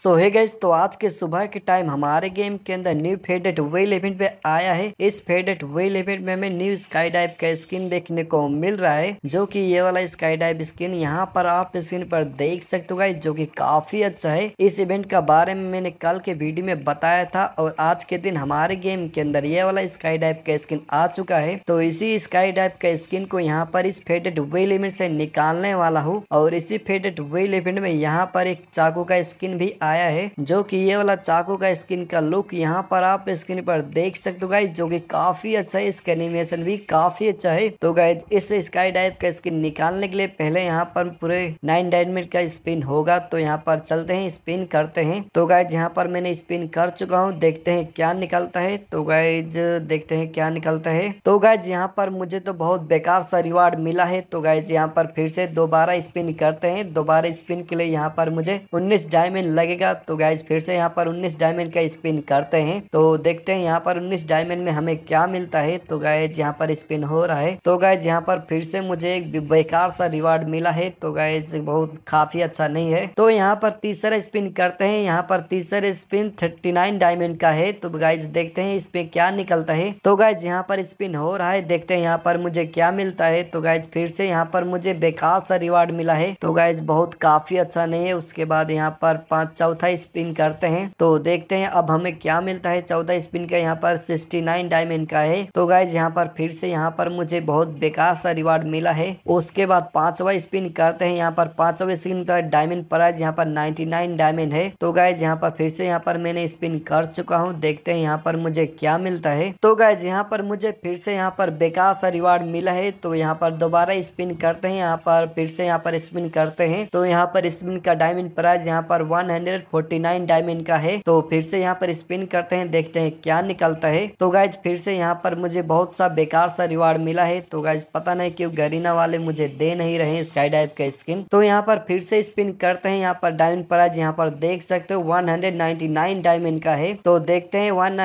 सो है गैस तो आज के सुबह के टाइम हमारे गेम के अंदर न्यू फेडेट वेल इवेंट में आया है इस फेडेट वेल इवेंट में हमें न्यू स्काई डाइव का स्किन देखने को मिल रहा है जो कि ये वाला स्काई डाइव स्किन यहाँ पर आप स्क्रीन पर देख सकते हो जो कि काफी अच्छा है इस इवेंट का बारे में मैंने कल के वीडियो में बताया था और आज के दिन हमारे गेम के अंदर ये वाला स्काई डाइव का स्किन आ चुका है तो इसी स्काई डाइव का स्किन को यहाँ पर इस फेडेट वेल इवेंट से निकालने वाला हूँ और इसी फेडेट वेल इवेंट में यहाँ पर एक चाकू का स्किन भी आया है जो कि ये वाला चाकू का स्किन का लुक यहाँ पर आप स्क्रीन पर देख सकते हो गाइज जो कि काफी अच्छा है इसका एनिमेशन भी काफी अच्छा है तो गाइज इस स्काई डाइव का स्किन निकालने के लिए पहले यहाँ पर पूरे नाइन डायमेंट का स्पिन होगा तो यहाँ पर चलते हैं स्पिन करते हैं तो गाइज यहाँ पर मैंने स्पिन कर चुका हूँ देखते हैं क्या निकलता है तो गाइज देखते हैं क्या निकलता है तो गाइज यहाँ पर मुझे तो बहुत बेकार सा रिवार्ड मिला है तो गाइज यहाँ पर फिर से दोबारा स्पिन करते हैं दोबारा स्पिन के लिए यहाँ पर मुझे उन्नीस डायमंड लगे लगेगा तो गाइज फिर से यहाँ पर उन्नीस डायमंड का स्पिन करते हैं तो देखते हैं यहाँ पर उन्नीस डायमंड में हमें क्या मिलता है तो गायज यहाँ पर स्पिन हो रहा है तो गायज यहाँ पर फिर से मुझे एक बेकार सा रिवार्ड मिला है तो गायज बहुत काफी अच्छा नहीं है तो यहाँ पर तीसरा स्पिन करते हैं यहाँ पर तीसरा स्पिन थर्टी नाइन डायमंड का है तो गाइज देखते हैं इसमें क्या निकलता है तो गाइज यहाँ पर स्पिन हो रहा है देखते हैं यहाँ पर मुझे क्या मिलता है तो गाइज फिर से यहाँ पर मुझे बेकार सा रिवार्ड मिला है तो गाइज बहुत काफी अच्छा नहीं है उसके बाद यहाँ पर पाँच चौथा स्पिन करते हैं तो देखते हैं अब हमें क्या मिलता है चौथा स्पिन का यहाँ पर सिक्सटी नाइन डायमंड का है तो गाइज यहाँ पर फिर से यहाँ पर मुझे बहुत बेकार सा रिवार्ड मिला है उसके बाद पांचवा स्पिन करते हैं यहाँ पर पांचवा स्पिन का डायमंड प्राइज यहाँ पर नाइनटी नाइन डायमंड है तो गाइज यहाँ पर फिर से यहाँ पर मैंने स्पिन कर चुका हूँ देखते हैं यहाँ पर मुझे क्या मिलता है तो गाइज यहाँ पर मुझे फिर से यहाँ पर बेकार सा रिवार्ड मिला है तो यहाँ पर दोबारा स्पिन करते हैं यहाँ पर फिर से यहाँ पर स्पिन करते हैं तो यहाँ पर स्पिन का डायमंड प्राइज यहाँ पर one hundred forty nine diamond का है तो फिर से यहाँ पर स्पिन करते हैं देखते हैं क्या निकलता है तो गाइज फिर से यहाँ पर मुझे बहुत सा बेकार सा रिवार्ड मिला है तो गाइज पता नहीं क्यों गरीना वाले मुझे दे नहीं रहे स्काई डाइव का स्किन तो यहाँ पर फिर से स्पिन करते हैं यहाँ पर डायमंड प्राइज यहाँ पर देख सकते हो वन डायमंड का है तो देखते हैं वन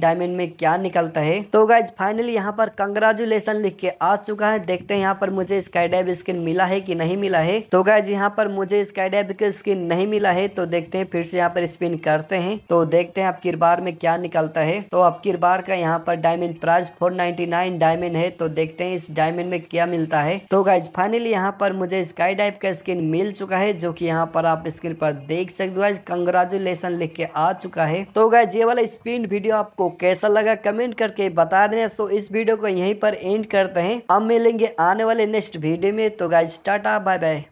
डायमंड में क्या निकलता है तो गाइज फाइनली यहाँ पर कंग्रेचुलेसन लिख के आ चुका है देखते हैं यहाँ पर मुझे स्काई डाइव स्किन मिला है की नहीं मिला है तो गाइज यहाँ पर मुझे स्काई डाइव का स्किन नहीं मिला है तो देख देखते हैं फिर से यहाँ पर स्पिन करते हैं तो देखते हैं अब किरबार में क्या निकलता है तो अब किरबार का यहाँ पर डायमंड प्राइस 499 डायमंड है तो देखते हैं इस डायमंड में क्या मिलता है तो गाइज फाइनली यहाँ पर मुझे स्काई डाइव का स्किन मिल चुका है जो की यहाँ पर आप स्क्रीन पर देख सकते हो गाइज कंग्रेचुलेसन लिख के आ चुका है तो गाइज ये वाला स्पिन वीडियो आपको कैसा लगा कमेंट करके बता देना तो इस वीडियो को यही पर एंड करते हैं हम मिलेंगे आने वाले नेक्स्ट वीडियो में तो गाइज टाटा बाय बाय